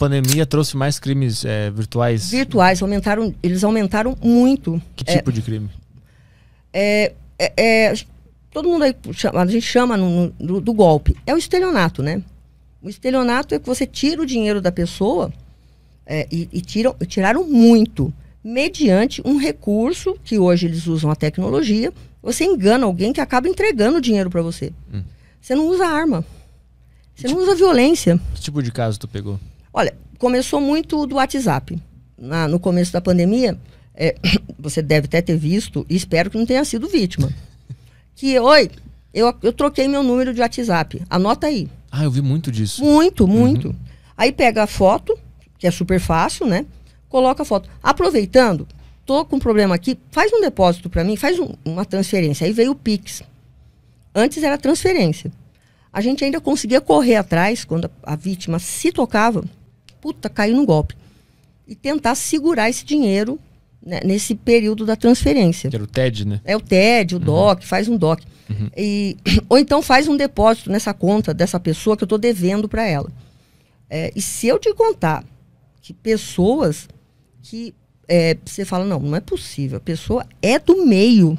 pandemia trouxe mais crimes é, virtuais? Virtuais, aumentaram, eles aumentaram muito. Que é, tipo é, de crime? É, é, é, todo mundo aí chama, a gente chama no, no, do, do, golpe. É o estelionato, né? O estelionato é que você tira o dinheiro da pessoa é, e, e tiram, tiraram muito mediante um recurso que hoje eles usam a tecnologia. Você engana alguém que acaba entregando o dinheiro para você. Hum. Você não usa arma. Você não tipo usa violência. Que tipo de caso tu pegou? Olha, começou muito do WhatsApp. Na, no começo da pandemia, é, você deve até ter visto, e espero que não tenha sido vítima. Que, oi, eu, eu troquei meu número de WhatsApp. Anota aí. Ah, eu vi muito disso. Muito, uhum. muito. Uhum. Aí pega a foto, que é super fácil, né? Coloca a foto. Aproveitando, tô com um problema aqui, faz um depósito para mim, faz um, uma transferência. Aí veio o Pix. Antes era transferência. A gente ainda conseguia correr atrás quando a, a vítima se tocava puta, caiu no golpe. E tentar segurar esse dinheiro né, nesse período da transferência. Que era o TED, né? É o TED, o uhum. DOC, faz um DOC. Uhum. E, ou então faz um depósito nessa conta dessa pessoa que eu estou devendo para ela. É, e se eu te contar que pessoas que é, você fala, não, não é possível, a pessoa é do meio,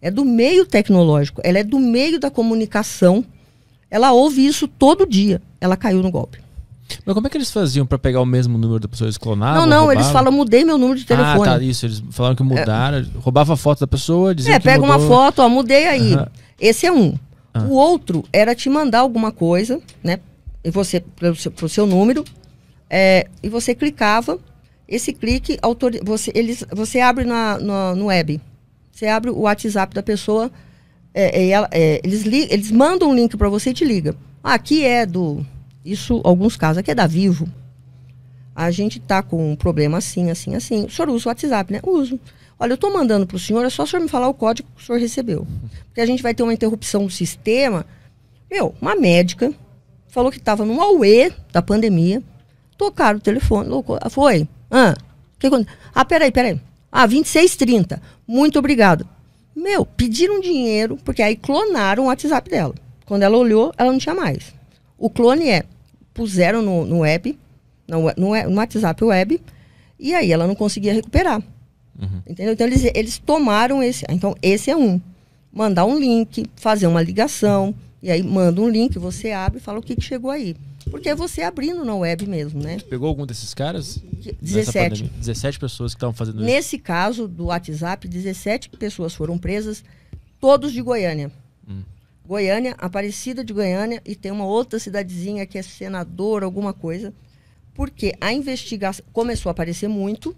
é do meio tecnológico, ela é do meio da comunicação, ela ouve isso todo dia, ela caiu no golpe. Mas como é que eles faziam para pegar o mesmo número da pessoa? Eles clonavam? Não, não, eles falam, mudei meu número de telefone. Ah, tá, isso. Eles falaram que é. mudaram, é. roubava a foto da pessoa, dizia É, pega mudou. uma foto, ó, mudei aí. Uhum. Esse é um. Uhum. O outro era te mandar alguma coisa, né? E você, pro seu, pro seu número, é, e você clicava. Esse clique, autor, você, eles, você abre na, na, no web. Você abre o WhatsApp da pessoa, é, ela, é, eles, li, eles mandam um link para você e te liga. Ah, aqui é do isso, alguns casos, aqui é da Vivo. A gente tá com um problema assim, assim, assim. O senhor usa o WhatsApp, né? Uso. Olha, eu estou mandando pro senhor, é só o senhor me falar o código que o senhor recebeu. Porque a gente vai ter uma interrupção do sistema. Meu, uma médica falou que estava no auê da pandemia, tocaram o telefone, louco, foi? Ah, que, ah, peraí, peraí. Ah, 2630. Muito obrigado. Meu, pediram dinheiro, porque aí clonaram o WhatsApp dela. Quando ela olhou, ela não tinha mais. O clone é puseram tipo no, no web, no, no, no WhatsApp web, e aí ela não conseguia recuperar. Uhum. Entendeu? Então eles, eles tomaram esse. Ah, então, esse é um. Mandar um link, fazer uma ligação, e aí manda um link, você abre e fala o que, que chegou aí. Porque é você abrindo na web mesmo, né? Você pegou algum desses caras? 17. 17 pessoas que estavam fazendo Nesse isso. Nesse caso do WhatsApp, 17 pessoas foram presas, todos de Goiânia. Goiânia, Aparecida de Goiânia, e tem uma outra cidadezinha que é senador, alguma coisa, porque a investigação começou a aparecer muito.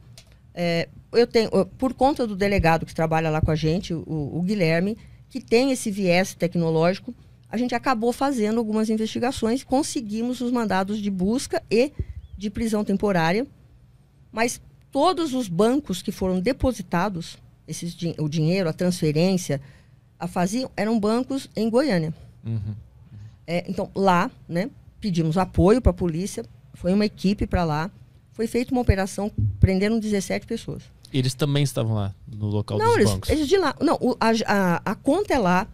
É, eu tenho, por conta do delegado que trabalha lá com a gente, o, o Guilherme, que tem esse viés tecnológico, a gente acabou fazendo algumas investigações, conseguimos os mandados de busca e de prisão temporária, mas todos os bancos que foram depositados, esses, o dinheiro, a transferência, a faziam eram bancos em Goiânia. Uhum. É, então, lá, né, pedimos apoio para a polícia, foi uma equipe para lá, foi feita uma operação, prenderam 17 pessoas. Eles também estavam lá, no local não, dos eles, bancos? Eles de lá. Não, o, a, a, a, conta é lá,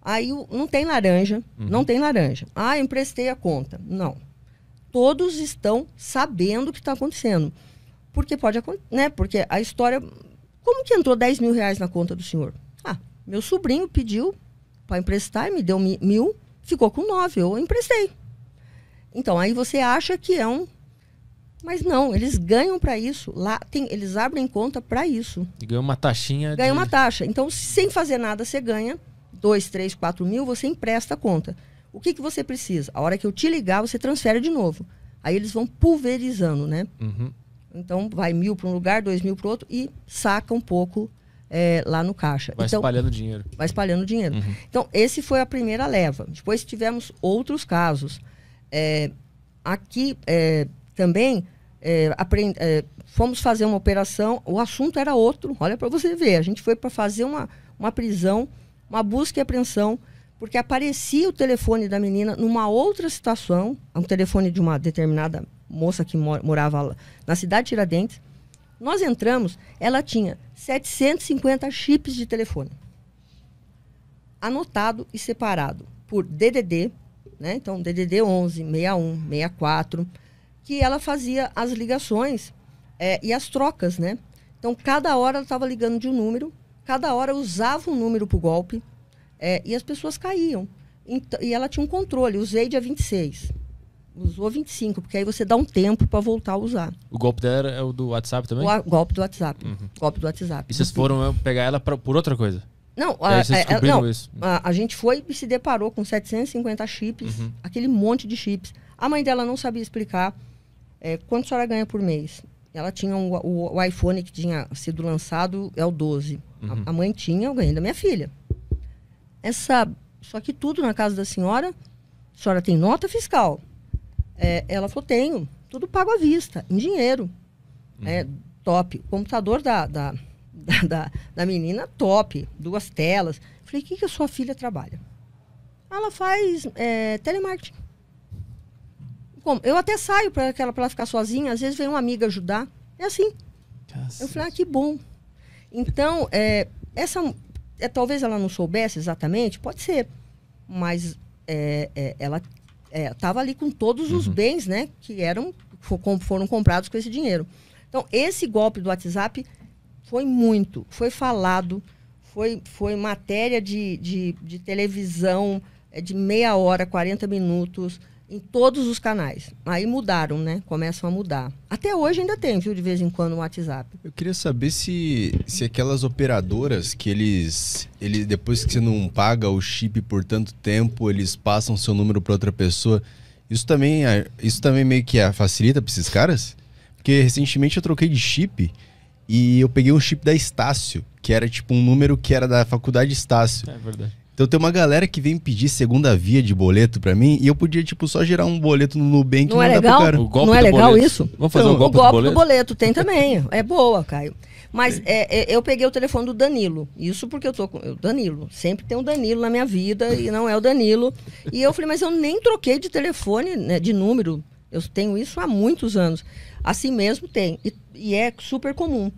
aí o, não tem laranja, uhum. não tem laranja. Ah, emprestei a conta. Não. Todos estão sabendo o que está acontecendo. Porque pode acontecer, né? Porque a história. Como que entrou 10 mil reais na conta do senhor? Ah, meu sobrinho pediu para emprestar e me deu mil, ficou com nove, eu emprestei. Então, aí você acha que é um. Mas não, eles ganham para isso. Lá tem, eles abrem conta para isso. E ganha uma taxinha. Ganha de... uma taxa. Então, sem fazer nada, você ganha dois, três, quatro mil, você empresta a conta. O que, que você precisa? A hora que eu te ligar, você transfere de novo. Aí eles vão pulverizando, né? Uhum. Então, vai mil para um lugar, dois mil para outro e saca um pouco é, lá no caixa. Vai então, espalhando dinheiro. Vai espalhando dinheiro. Uhum. Então, esse foi a primeira leva. Depois tivemos outros casos. É, aqui é, também é, aprend, é, fomos fazer uma operação, o assunto era outro. Olha para você ver, a gente foi para fazer uma, uma prisão, uma busca e apreensão, porque aparecia o telefone da menina numa outra situação, um telefone de uma determinada moça que morava na cidade de Tiradentes nós entramos, ela tinha 750 chips de telefone. Anotado e separado por DDD, né? Então, DDD 11, 61, 64, que ela fazia as ligações é, e as trocas, né? Então, cada hora ela estava ligando de um número, cada hora usava um número para o golpe é, e as pessoas caíam. Então, e ela tinha um controle. Usei dia 26. Usou 25, porque aí você dá um tempo para voltar a usar. O golpe dela é o do WhatsApp também? O a, golpe do WhatsApp. Uhum. Golpe do WhatsApp. E vocês uhum. foram eh, pegar ela pra, por outra coisa? Não, a, é, é, a, não a, a, gente foi e se deparou com 750 chips, uhum. aquele monte de chips. A mãe dela não sabia explicar é, quanto a senhora ganha por mês. Ela tinha um, o, o, iPhone que tinha sido lançado, é o 12. Uhum. A, mãe tinha, eu ganhei da minha filha. Essa, só que tudo na casa da senhora, a senhora tem nota fiscal. É, ela falou, tenho, tudo pago à vista, em dinheiro. Uhum. É, top. O computador da, da, da, da, da menina, top. Duas telas. Falei, o que, que a sua filha trabalha? Ela faz é, telemarketing. Como? Eu até saio para ela, ela ficar sozinha, às vezes vem uma amiga ajudar. É assim. Tá Eu falei, ah, que bom. Então, é, essa. É, talvez ela não soubesse exatamente, pode ser. Mas é, é ela é, tava ali com todos uhum. os bens, né? Que eram foram comprados com esse dinheiro. Então, esse golpe do WhatsApp foi muito, foi falado, foi, foi matéria de, de, de televisão é, de meia hora, 40 minutos em todos os canais. Aí mudaram, né? Começam a mudar. Até hoje ainda tem, viu, de vez em quando, o WhatsApp. Eu queria saber se, se aquelas operadoras que eles, eles. Depois que você não paga o chip por tanto tempo, eles passam seu número para outra pessoa. Isso também, é, isso também meio que é, facilita para esses caras? Porque recentemente eu troquei de chip e eu peguei um chip da Estácio, que era tipo um número que era da faculdade Estácio. É verdade. Então tem uma galera que vem pedir segunda via de boleto pra mim e eu podia, tipo, só gerar um boleto no Nubank não e é mandar é legal? pro cara. O golpe não é legal boleto. isso? Vamos fazer então, o golpe, o golpe do, boleto? do boleto? tem também. É boa, Caio. Mas é, é, eu peguei o telefone do Danilo. Isso porque eu tô com. O Danilo. Sempre tem um Danilo na minha vida e não é o Danilo. E eu falei, mas eu nem troquei de telefone, né, de número. Eu tenho isso há muitos anos. Assim mesmo tem. E, e é super comum.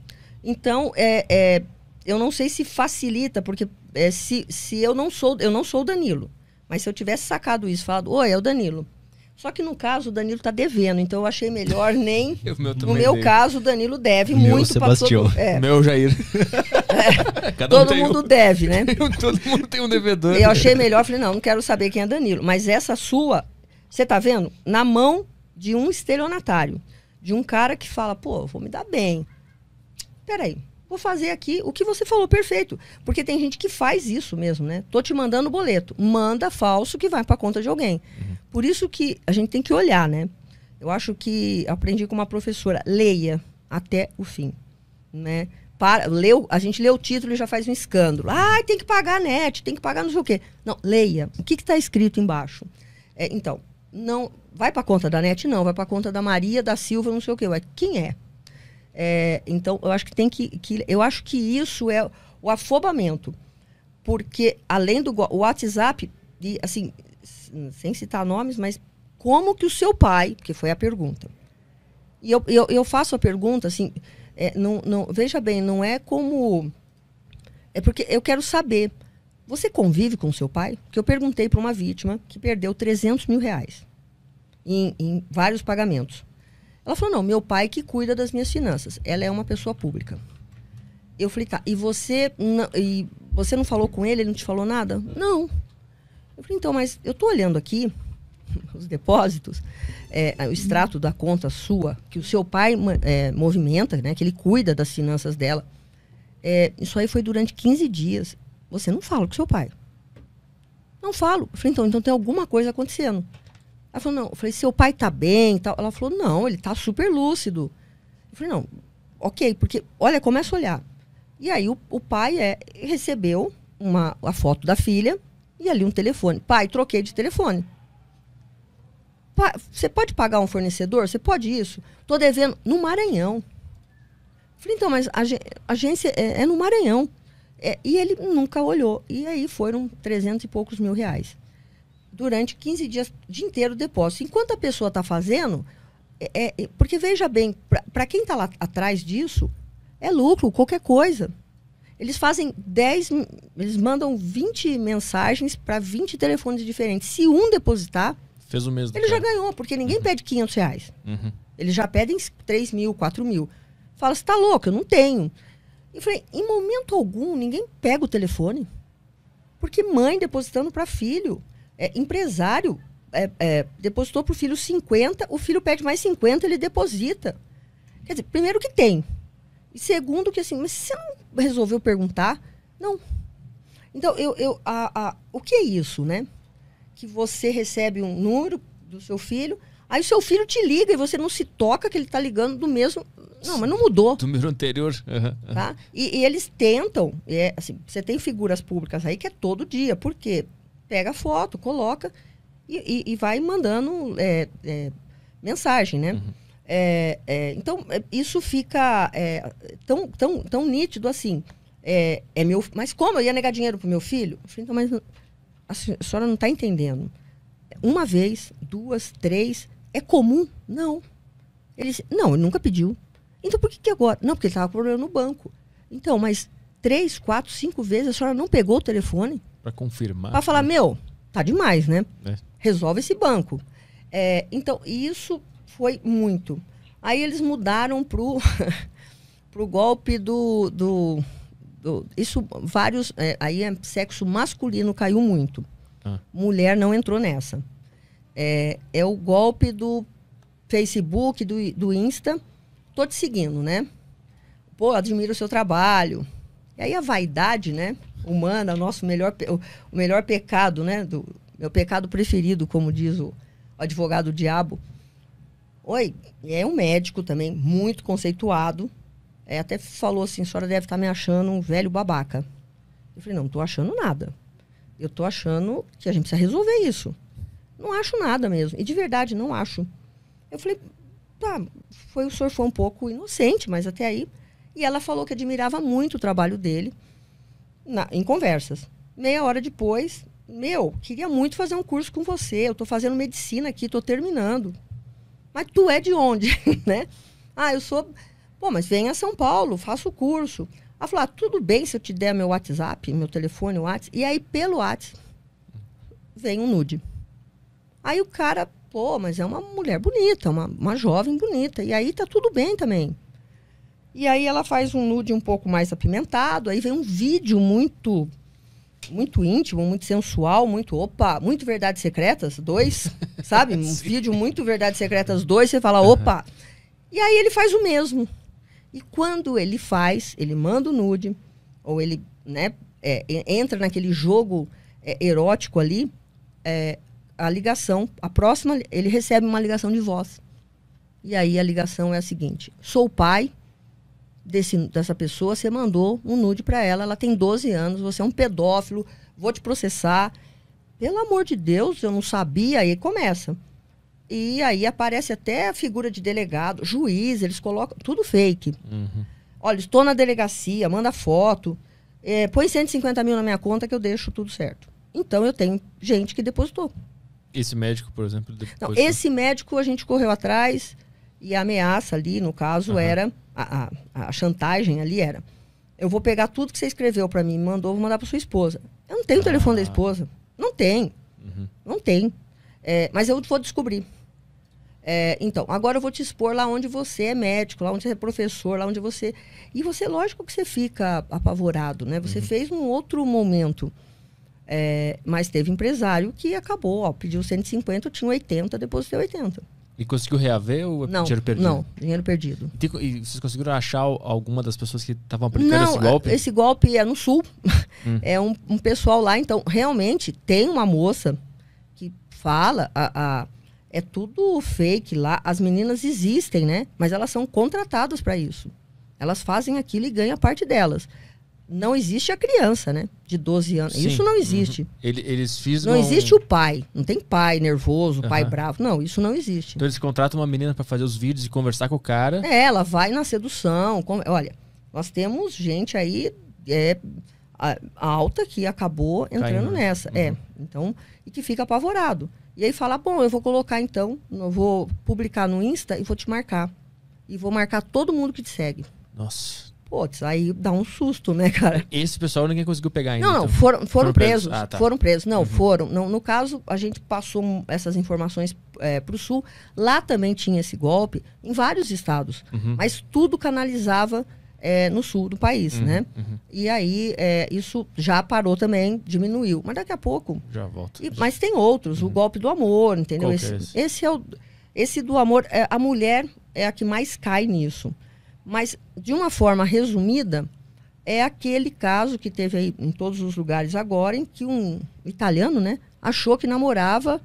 Então, é, é eu não sei se facilita, porque é, se, se eu não sou, eu não sou o Danilo. Mas se eu tivesse sacado isso, falado, oi, é o Danilo. Só que no caso o Danilo está devendo, então eu achei melhor nem. meu no meu dei. caso, o Danilo deve meu muito Sebastião. Todo, é. Meu Jair. É. todo um mundo um... deve, né? todo mundo tem um devedor. Eu achei melhor, falei, não, não quero saber quem é Danilo. Mas essa sua, você está vendo? Na mão de um estelionatário. De um cara que fala, pô, vou me dar bem. Peraí, vou fazer aqui o que você falou, perfeito. Porque tem gente que faz isso mesmo, né? Tô te mandando o boleto. Manda falso que vai para conta de alguém. Uhum. Por isso que a gente tem que olhar, né? Eu acho que aprendi com uma professora, leia até o fim, né? Para, leu, a gente lê o título e já faz um escândalo. Ah, tem que pagar a net, tem que pagar não sei o quê. Não, leia. O que está escrito embaixo? É, então, não vai para conta da net? Não, vai para conta da Maria, da Silva, não sei o quê. Ué, quem é? É, então, eu acho que tem que, que, Eu acho que isso é o afobamento. Porque, além do o WhatsApp, e, assim, sem citar nomes, mas como que o seu pai, que foi a pergunta. E eu, eu, eu faço a pergunta, assim, é, não, não, veja bem, não é como. É porque eu quero saber. Você convive com seu pai? Que eu perguntei para uma vítima que perdeu 300 mil reais em, em vários pagamentos. Ela falou: não, meu pai que cuida das minhas finanças. Ela é uma pessoa pública. Eu falei: tá, e você não, e você não falou com ele? Ele não te falou nada? Não. Eu falei: então, mas eu tô olhando aqui os depósitos, é, o extrato da conta sua, que o seu pai é, movimenta, né, que ele cuida das finanças dela. É, isso aí foi durante 15 dias. Você não fala com seu pai. Não falo. Eu falei, então, então tem alguma coisa acontecendo. Ela falou, não. Eu falei, seu pai tá bem e tal. Ela falou, não, ele tá super lúcido. Eu falei, não, ok, porque, olha, começa a olhar. E aí o, o pai é, recebeu uma, a foto da filha e ali um telefone. Pai, troquei de telefone. você pode pagar um fornecedor? Você pode isso? Tô devendo no Maranhão. Eu falei, então, mas a, a agência é, é, no Maranhão. É, e ele nunca olhou. E aí foram 300 e poucos mil reais durante 15 dias de inteiro o depósito. Enquanto a pessoa está fazendo, é, é, é, porque veja bem, para quem está lá atrás disso, é lucro, qualquer coisa. Eles fazem 10, eles mandam 20 mensagens para 20 telefones diferentes. Se um depositar, fez o mesmo. Ele já cara. ganhou, porque ninguém uhum. pede 500 reais. Uhum. Eles já pedem 3 mil, 4 mil. Fala, você está louco? Eu não tenho. E falei, em momento algum, ninguém pega o telefone. Porque mãe depositando para filho. É, empresário é, é, depositou para o filho 50, o filho pede mais 50, ele deposita. Quer dizer, primeiro que tem. E segundo que assim, mas você não resolveu perguntar? Não. Então, eu, eu, a, a, o que é isso, né? Que você recebe um número do seu filho, aí o seu filho te liga e você não se toca que ele está ligando do mesmo. Não, mas não mudou. Do número anterior. Uhum. Tá? E, e, eles tentam, é, assim, você tem figuras públicas aí que é todo dia. Por quê? pega a foto, coloca e, e, e vai mandando é, é, mensagem, né? Uhum. É, é então, é, isso fica é, tão, tão, tão nítido assim. É, meu, mas como eu ia negar dinheiro pro meu filho? Eu falei, então, mas a senhora não está entendendo. Uma vez, duas, três, é comum? Não. Ele não, ele nunca pediu. Então por que, que agora? Não, porque ele estava com problema no banco. Então, mas três, quatro, cinco vezes a senhora não pegou o telefone? Para confirmar. Para falar, meu, tá demais, né? É. Resolve esse banco. É, então, isso foi muito. Aí eles mudaram pro, pro golpe do, do, do Isso, vários. É, aí é sexo masculino caiu muito. Ah. Mulher não entrou nessa. É, é o golpe do Facebook, do, do Insta. Tô te seguindo, né? Pô, admiro o seu trabalho. E aí a vaidade, né? humana, o nosso melhor, o melhor pecado, né? Do, meu pecado preferido, como diz o advogado diabo. Oi, é um médico também, muito conceituado. É, até falou assim, a senhora deve estar tá me achando um velho babaca. Eu falei, não, estou achando nada. Eu estou achando que a gente precisa resolver isso. Não acho nada mesmo. E de verdade, não acho. Eu falei, tá, foi, o senhor foi um pouco inocente, mas até aí. E ela falou que admirava muito o trabalho dele na, em conversas. Meia hora depois, meu, queria muito fazer um curso com você. Eu tô fazendo medicina aqui, tô terminando. Mas tu é de onde, né? Ah, eu sou. Pô, mas vem a São Paulo, faço o curso. Ela falou: ah, tudo bem se eu te der meu WhatsApp, meu telefone, WhatsApp. E aí, pelo WhatsApp, vem um nude. Aí o cara, pô, mas é uma mulher bonita, uma, uma jovem bonita. E aí tá tudo bem também. E aí ela faz um nude um pouco mais apimentado, aí vem um vídeo muito muito íntimo, muito sensual, muito opa, muito Verdades Secretas dois sabe? Um vídeo muito Verdades Secretas dois você fala, opa. Uhum. E aí ele faz o mesmo. E quando ele faz, ele manda o nude, ou ele né, é, entra naquele jogo é, erótico ali, é, a ligação, a próxima, ele recebe uma ligação de voz. E aí a ligação é a seguinte: sou pai, desse, dessa pessoa, você mandou um nude para ela, ela tem 12 anos, você é um pedófilo, vou te processar. Pelo amor de Deus, eu não sabia, aí começa. E aí aparece até a figura de delegado, juiz, eles colocam tudo fake. Uhum. Olha, estou na delegacia, manda foto, é, põe 150 mil na minha conta que eu deixo tudo certo. Então eu tenho gente que depositou. Esse médico, por exemplo, depositou. Não, esse médico a gente correu atrás, e a ameaça ali, no caso, uhum. era. A, a, a, chantagem ali era: eu vou pegar tudo que você escreveu para mim, mandou, vou mandar para sua esposa. Eu não tenho o telefone da ah. esposa. Não tem. Uhum. Não tem. É, mas eu vou descobrir. É, então, agora eu vou te expor lá onde você é médico, lá onde você é professor, lá onde você. E você, lógico que você fica apavorado, né? Você uhum. fez um outro momento. É, mas teve empresário que acabou, ó, pediu 150, eu tinha 80, depois deu 80. E conseguiu reaver ou é não, dinheiro perdido? Não, dinheiro perdido. E, tem, e vocês conseguiram achar alguma das pessoas que estavam aplicando não, esse golpe? É, esse golpe é no sul. Hum. É um, um, pessoal lá. Então, realmente, tem uma moça que fala. A, a, é tudo fake lá. As meninas existem, né? Mas elas são contratadas para isso. Elas fazem aquilo e ganham a parte delas não existe a criança, né? De 12 anos. Sim. Isso não existe. Uhum. Eles fizeram. Não existe o pai. Não tem pai nervoso, uhum. pai bravo. Não, isso não existe. Então eles contratam uma menina para fazer os vídeos e conversar com o cara. É, ela vai na sedução. Com... Olha, nós temos gente aí é, alta que acabou tá entrando Caindo. Né? nessa. Uhum. É. Então, e que fica apavorado. E aí fala: bom, eu vou colocar então, eu vou publicar no Insta e vou te marcar. E vou marcar todo mundo que te segue. Nossa. Putz, aí dá um susto, né, cara? Esse pessoal ninguém conseguiu pegar ainda. Não, não, então. foram, foram, foram, presos. presos. Ah, tá. Foram presos. Não, uhum. foram. Não, no caso, a gente passou essas informações é, para o Sul. Lá também tinha esse golpe, em vários estados. Uhum. Mas tudo canalizava é, no sul do país, uhum. né? Uhum. E aí é, isso já parou também, diminuiu. Mas daqui a pouco. Já volta. E, mas tem outros, o uhum. golpe do amor, entendeu? Esse, é esse? esse, é o. Esse do amor, é, a mulher é a que mais cai nisso. Mas, de uma forma resumida, é aquele caso que teve aí em todos os lugares agora, em que um italiano, né, achou que namorava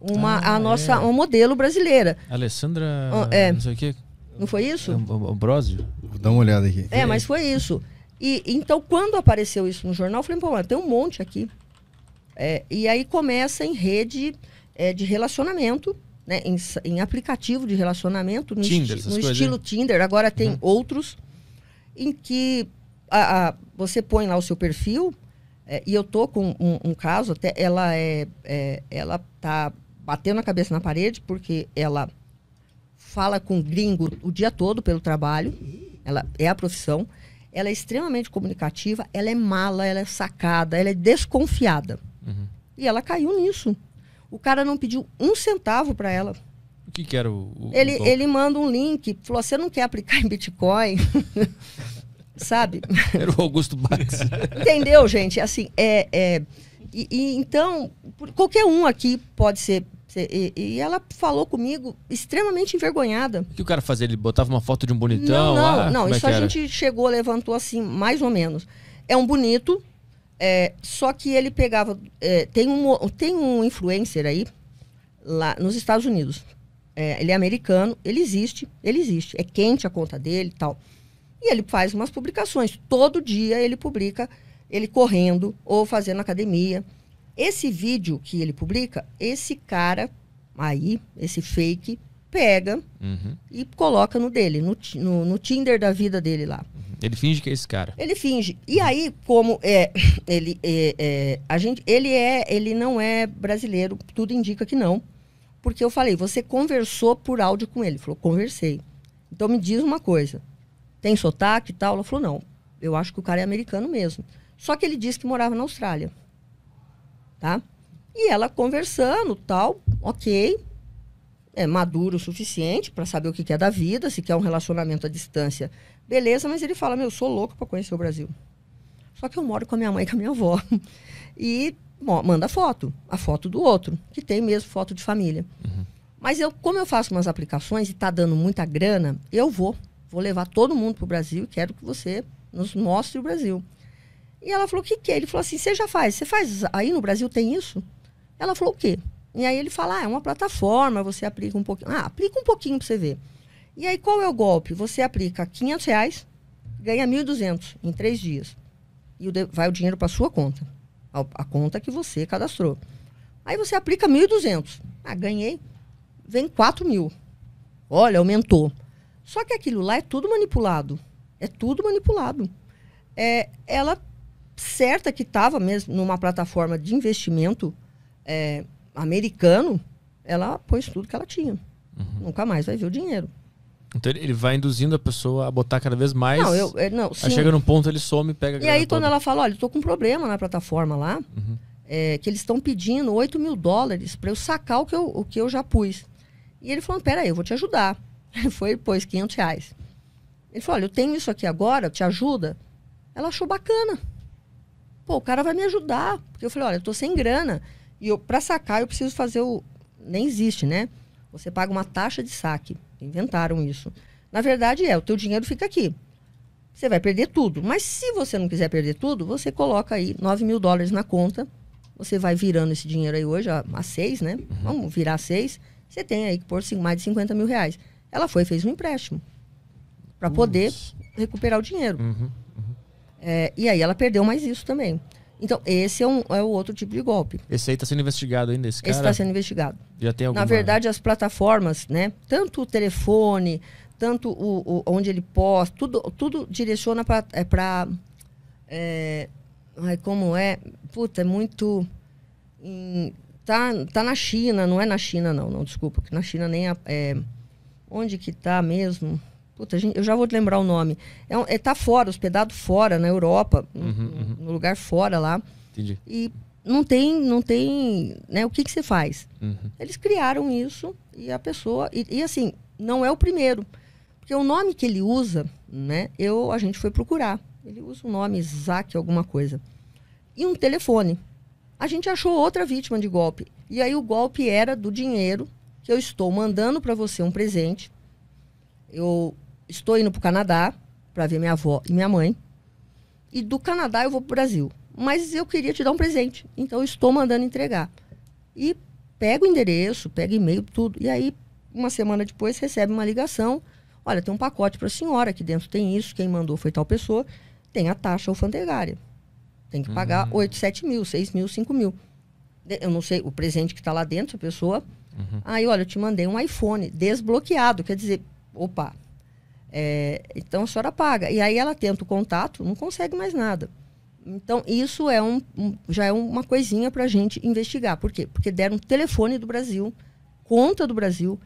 uma ah, a nossa é. uma modelo brasileira. Alessandra, ah, é. não sei o quê. Não foi isso? Ambrósio. dá uma olhada aqui. É, mas foi isso. E então quando apareceu isso no jornal, eu falei, pô, tem um monte aqui. É, e aí começa em rede é, de relacionamento né, em, em aplicativo de relacionamento, no, Tinder, esti no estilo aí. Tinder. Agora tem uhum. outros em que a, a, você põe lá o seu perfil, é, e eu tô com um, um caso, até ela é, é, ela tá batendo a cabeça na parede porque ela fala com gringo o dia todo pelo trabalho. Ela é a profissão. Ela é extremamente comunicativa, ela é mala, ela é sacada, ela é desconfiada. Uhum. E ela caiu nisso. O cara não pediu um centavo para ela. O que, que era o, o ele, ele manda um link, falou: você não quer aplicar em Bitcoin? Sabe? Era o Augusto Bax. Entendeu, gente? Assim, é. é e, e então, qualquer um aqui pode ser e, e, ela falou comigo extremamente envergonhada. O que o cara fazia? Ele botava uma foto de um bonitão? Não, não, ah, não é isso é a gente chegou, levantou assim, mais ou menos. É um bonito, é, só que ele pegava. É, tem, um, tem um influencer aí, lá nos Estados Unidos. É, ele é americano, ele existe, ele existe. É quente a conta dele e tal. E ele faz umas publicações. Todo dia ele publica ele correndo ou fazendo academia. Esse vídeo que ele publica, esse cara aí, esse fake, pega uhum. e coloca no dele, no, no, no, Tinder da vida dele lá. Uhum. Ele finge que é esse cara. Ele finge. E aí, como é, ele, é, é, a gente, ele é, ele não é brasileiro, tudo indica que não. Porque eu falei, você conversou por áudio com ele. Ele falou, conversei. Então me diz uma coisa. Tem sotaque e tal? Ela falou, não. Eu acho que o cara é americano mesmo. Só que ele disse que morava na Austrália. Tá? E ela conversando, tal, ok. É maduro o suficiente para saber o que é da vida, se quer um relacionamento à distância, Beleza, mas ele fala: Meu, eu sou louco para conhecer o Brasil. Só que eu moro com a minha mãe e com a minha avó. E bom, manda foto, a foto do outro, que tem mesmo foto de família. Uhum. Mas eu, como eu faço umas aplicações e tá dando muita grana, eu vou. Vou levar todo mundo pro Brasil Brasil, quero que você nos mostre o Brasil. E ela falou, o que, que é? Ele falou assim, você já faz? Você faz aí no Brasil, tem isso? Ela falou, o quê? E aí ele fala, ah, é uma plataforma, você aplica um pouquinho. Ah, aplica um pouquinho para você ver. E aí, qual é o golpe? Você aplica 500 reais, ganha 1.200 em três dias. E o vai o dinheiro para sua conta, a, a, conta que você cadastrou. Aí você aplica 1.200. Ah, ganhei. Vem 4 mil. Olha, aumentou. Só que aquilo lá é tudo manipulado. É tudo manipulado. É, ela certa que estava mesmo numa plataforma de investimento é, americano, ela pôs tudo que ela tinha. Uhum. Nunca mais vai ver o dinheiro. Então ele vai induzindo a pessoa a botar cada vez mais. Não, eu, é, não, aí chega num ponto, ele some, pega E aí, toda. quando ela fala, olha, eu tô com um problema na plataforma lá, uhum. é, que eles estão pedindo 8 mil dólares para eu sacar o que eu, o que eu já pus. E ele falou, peraí, eu vou te ajudar. Foi, pôs 500 reais. Ele falou, olha, eu tenho isso aqui agora, te ajuda? Ela achou bacana. Pô, o cara vai me ajudar. Porque eu falei, olha, eu tô sem grana. E eu, pra sacar, eu preciso fazer o. Nem existe, né? Você paga uma taxa de saque. Inventaram isso. Na verdade é, o teu dinheiro fica aqui. Você vai perder tudo. Mas se você não quiser perder tudo, você coloca aí 9 mil dólares na conta. Você vai virando esse dinheiro aí hoje a, a seis, né? Uhum. Vamos virar a seis. Você tem aí que pôr mais de 50 mil reais. Ela foi fez um empréstimo para poder recuperar o dinheiro. Uhum. Uhum. É, e aí ela perdeu mais isso também. Então, esse é, um, é o outro tipo de golpe. Esse aí está sendo investigado ainda, esse cara? Esse está sendo investigado. Já tem alguma... Na verdade, as plataformas, né? Tanto o telefone, tanto o, o onde ele posta, tudo, tudo direciona para... É, pra, é, como é? Puta, é muito... Em, tá, tá na China, não é na China não, não, desculpa. Na China nem... É, onde que tá mesmo? Puta, gente, eu já vou te lembrar o nome. É, é tá fora, hospedado fora, na Europa, uhum, uhum. no lugar fora lá. Entendi. E não tem, não tem, né? O que que você faz? Uhum. Eles criaram isso e a pessoa e, e, assim não é o primeiro, porque o nome que ele usa, né? Eu a gente foi procurar. Ele usa o nome Isaac alguma coisa e um telefone. A gente achou outra vítima de golpe e aí o golpe era do dinheiro que eu estou mandando para você um presente. Eu estou indo para o Canadá para ver minha avó e minha mãe. E do Canadá eu vou para o Brasil. Mas eu queria te dar um presente. Então eu estou mandando entregar. E pega o endereço, pega e-mail, tudo. E aí, uma semana depois, recebe uma ligação. Olha, tem um pacote para a senhora, aqui dentro tem isso, quem mandou foi tal pessoa. Tem a taxa alfandegária. Tem que pagar uhum. 8, 7 mil, 6 mil, 5 mil. Eu não sei o presente que está lá dentro, a pessoa. Uhum. Aí, olha, eu te mandei um iPhone desbloqueado. Quer dizer, opa, é, então a senhora paga. E aí ela tenta o contato, não consegue mais nada. Então isso é um, um já é uma coisinha para a gente investigar. Por quê? Porque deram telefone do Brasil, conta do Brasil,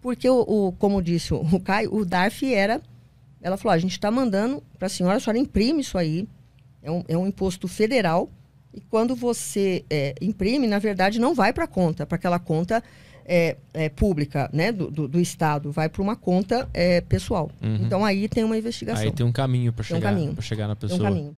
porque o, o como disse o, o Caio, o DARF era. Ela falou: a gente está mandando para a senhora, a senhora imprime isso aí. É um, é um imposto federal. E quando você é, imprime, na verdade, não vai para a conta, para aquela conta é, é, pública né, do, do, do Estado, vai para uma conta é, pessoal. Uhum. Então aí tem uma investigação. Aí tem um caminho para chegar, um chegar na pessoa. Tem um caminho.